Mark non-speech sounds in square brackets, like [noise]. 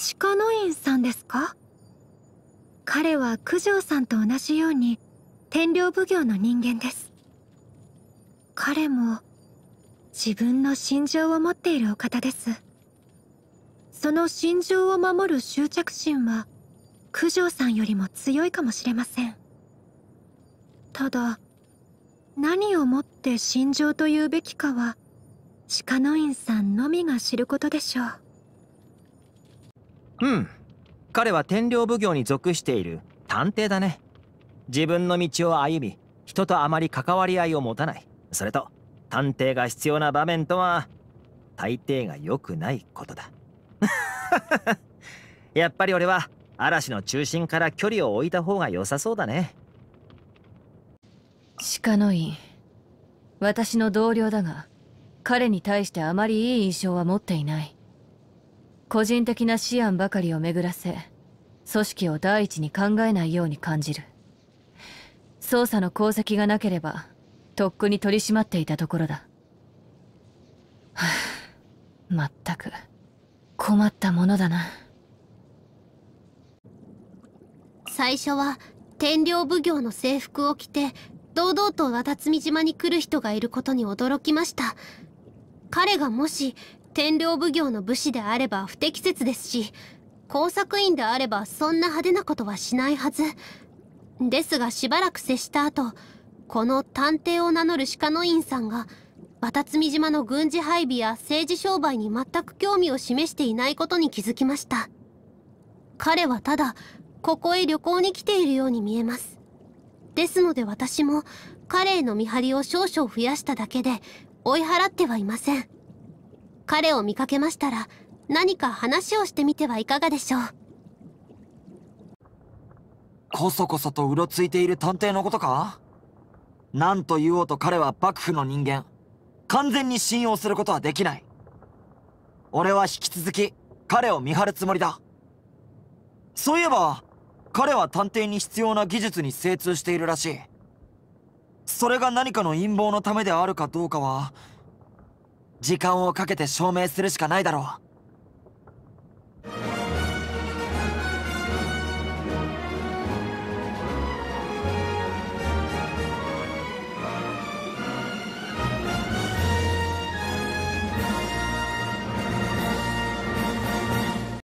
鹿の院さんですか彼は九条さんと同じように天領奉行の人間です彼も自分の心情を持っているお方ですその心情を守る執着心は九条さんよりも強いかもしれませんただ何をもって心情と言うべきかは鹿の院さんのみが知ることでしょううん彼は天領奉行に属している探偵だね自分の道を歩み人とあまり関わり合いを持たないそれと探偵が必要な場面とは大抵が良くないことだ [laughs] やっぱり俺は嵐の中心から距離を置いた方が良さそうだね鹿の院私の同僚だが彼に対してあまりいい印象は持っていない個人的な思案ばかりを巡らせ組織を第一に考えないように感じる捜査の功績がなければとっくに取り締まっていたところだはあまったく困ったものだな最初は天領奉行の制服を着て堂々と和田積島に来る人がいることに驚きました彼がもし天領奉行の武士であれば不適切ですし工作員であればそんな派手なことはしないはずですがしばらく接した後この探偵を名乗る鹿野院さんが渡積島の軍事配備や政治商売に全く興味を示していないことに気づきました彼はただここへ旅行に来ているように見えますですので私も彼への見張りを少々増やしただけで追い払ってはいません彼を見かけましたら何か話をしてみてはいかがでしょうこそこそとうろついている探偵のことか何と言おうと彼は幕府の人間完全に信用することはできない俺は引き続き彼を見張るつもりだそういえば彼は探偵に必要な技術に精通しているらしいそれが何かの陰謀のためであるかどうかは時間をかけて証明するしかないだろう。